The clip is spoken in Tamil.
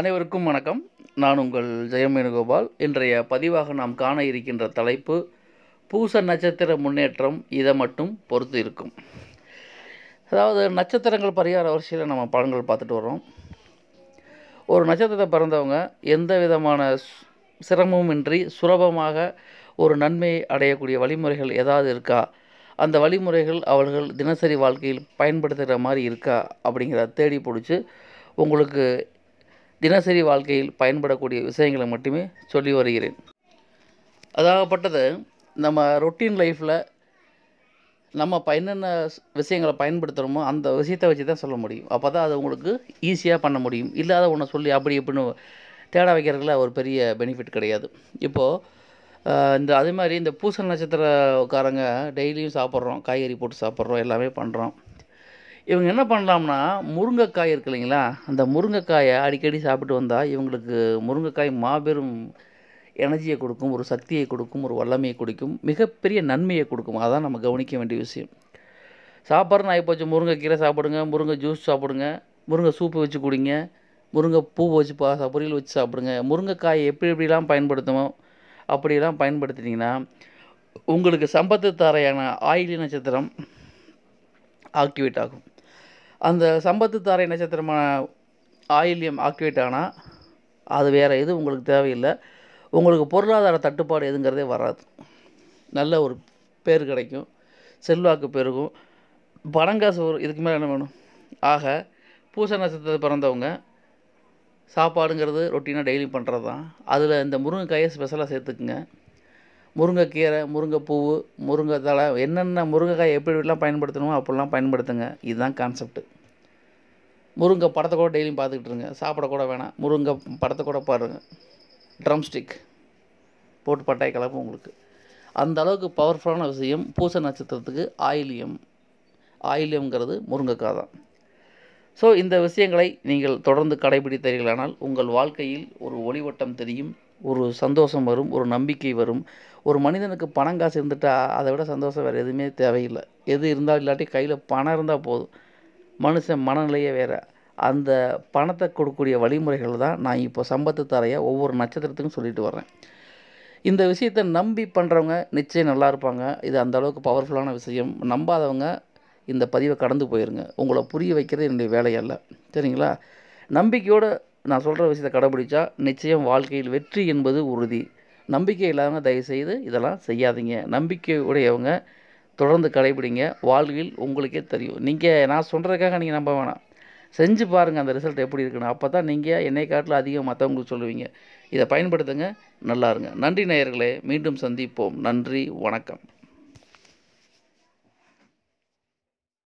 அனைவருக்கும் வணக்கம் நான் உங்கள் ஜெயமேனுகோபால் இன்றைய பதிவாக நாம் காண இருக்கின்ற தலைப்பு பூச நட்சத்திர முன்னேற்றம் இதை மட்டும் பொறுத்து இருக்கும் அதாவது நட்சத்திரங்கள் பரிகார வரிசையில் நம்ம பலன்கள் பார்த்துட்டு வரோம் ஒரு நட்சத்திரத்தை பிறந்தவங்க எந்த விதமான சிரமமின்றி சுலபமாக ஒரு நன்மையை அடையக்கூடிய வழிமுறைகள் ஏதாவது இருக்கா அந்த வழிமுறைகள் அவர்கள் தினசரி வாழ்க்கையில் பயன்படுத்துகிற மாதிரி இருக்கா அப்படிங்கிறத தேடி பிடிச்சி உங்களுக்கு தினசரி வாழ்க்கையில் பயன்படக்கூடிய விஷயங்களை மட்டுமே சொல்லி வருகிறேன் அதாகப்பட்டது நம்ம ரொட்டீன் லைஃப்பில் நம்ம என்னென்ன விஷயங்களை பயன்படுத்துகிறோமோ அந்த விஷயத்தை வச்சு தான் சொல்ல முடியும் அப்போ தான் அது உங்களுக்கு ஈஸியாக பண்ண முடியும் இல்லாத ஒன்று சொல்லி அப்படி எப்படின்னு தேட வைக்கிறதுல ஒரு பெரிய பெனிஃபிட் கிடையாது இப்போது இந்த அதே மாதிரி இந்த பூச நட்சத்திரக்காரங்க டெய்லியும் சாப்பிட்றோம் காய்கறி போட்டு சாப்பிட்றோம் எல்லாமே பண்ணுறோம் இவங்க என்ன பண்ணலாம்னா முருங்கைக்காய் இருக்கு இல்லைங்களா அந்த முருங்கைக்காயை அடிக்கடி சாப்பிட்டு வந்தால் இவங்களுக்கு முருங்கைக்காய் மாபெரும் எனர்ஜியை கொடுக்கும் ஒரு சக்தியை கொடுக்கும் ஒரு வல்லமையை கொடுக்கும் மிகப்பெரிய நன்மையை கொடுக்கும் அதான் நம்ம கவனிக்க வேண்டிய விஷயம் சாப்பாடுன்னு முருங்கை முருங்கைக்கீரை சாப்பிடுங்க முருங்கை ஜூஸ் சாப்பிடுங்க முருங்கை சூப்பு வச்சு குடிங்க முருங்கை பூ வச்சு பா பொரியல் வச்சு சாப்பிடுங்க முருங்கைக்காய் எப்படி எப்படிலாம் பயன்படுத்தணும் அப்படிலாம் பயன்படுத்தினீங்கன்னா உங்களுக்கு சம்பத்து தாரையான ஆயிலி நட்சத்திரம் ஆக்டிவேட் ஆகும் அந்த சம்பத்து தாரை நட்சத்திரமான ஆயில்யம் ஆக்டிவேட் ஆனால் அது வேறு எதுவும் உங்களுக்கு தேவையில்லை உங்களுக்கு பொருளாதார தட்டுப்பாடு எதுங்கிறதே வராது நல்ல ஒரு பேர் கிடைக்கும் செல்வாக்கு பெருகும் பணங்காசு ஒரு இதுக்கு மேலே என்ன வேணும் ஆக பூச நட்சத்திரத்தில் பிறந்தவங்க சாப்பாடுங்கிறது ரொட்டீனாக டெய்லி பண்ணுறது தான் அதில் இந்த முருங்கைக்காயை ஸ்பெஷலாக சேர்த்துக்குங்க முருங்கைக்கீரை முருங்கைப்பூ முருங்கை தலை என்னென்ன முருங்கைக்காய் எப்படி எப்படிலாம் பயன்படுத்தணுமோ அப்படிலாம் பயன்படுத்துங்க இதுதான் கான்செப்ட்டு முருங்கை படத்தை கூட டெய்லியும் பார்த்துக்கிட்டு இருங்க சாப்பிட கூட வேணாம் முருங்கை படத்தை கூட பாருங்க ட்ரம் ஸ்டிக் போட்டு பட்டாய் கலப்பு உங்களுக்கு அந்த அளவுக்கு பவர்ஃபுல்லான விஷயம் பூச நட்சத்திரத்துக்கு ஆயிலியம் ஆயிலியம்ங்கிறது முருங்கைக்காய் தான் ஸோ இந்த விஷயங்களை நீங்கள் தொடர்ந்து கடைபிடித்தீர்களானால் உங்கள் வாழ்க்கையில் ஒரு ஒளிவட்டம் தெரியும் ஒரு சந்தோஷம் வரும் ஒரு நம்பிக்கை வரும் ஒரு மனிதனுக்கு பணம் காசு இருந்துட்டால் அதை விட சந்தோஷம் வேறு எதுவுமே தேவையில்லை எது இருந்தால் இல்லாட்டி கையில் பணம் இருந்தால் போதும் மனுஷன் மனநிலையே வேறு அந்த பணத்தை கொடுக்கக்கூடிய வழிமுறைகள் தான் நான் இப்போ சம்பத்து தரைய ஒவ்வொரு நட்சத்திரத்துக்கும் சொல்லிட்டு வர்றேன் இந்த விஷயத்தை நம்பி பண்ணுறவங்க நிச்சயம் நல்லா இருப்பாங்க இது அந்த அளவுக்கு பவர்ஃபுல்லான விஷயம் நம்பாதவங்க இந்த பதிவை கடந்து போயிருங்க உங்களை புரிய வைக்கிறது என்னுடைய வேலையல்ல சரிங்களா நம்பிக்கையோடு நான் சொல்கிற விஷயத்தை கடைபிடிச்சா நிச்சயம் வாழ்க்கையில் வெற்றி என்பது உறுதி நம்பிக்கை இல்லாமல் தயவுசெய்து இதெல்லாம் செய்யாதீங்க நம்பிக்கை உடையவங்க தொடர்ந்து கடைபிடிங்க வாழ்வில் உங்களுக்கே தெரியும் நீங்கள் நான் சொல்கிறதுக்காக நீங்கள் நம்ப வேணாம் செஞ்சு பாருங்கள் அந்த ரிசல்ட் எப்படி இருக்குன்னு அப்போ தான் நீங்கள் என்னை காட்டில் அதிகம் மற்றவங்களுக்கு சொல்லுவீங்க இதை பயன்படுத்துங்க நல்லாருங்க நன்றி நேயர்களே மீண்டும் சந்திப்போம் நன்றி வணக்கம்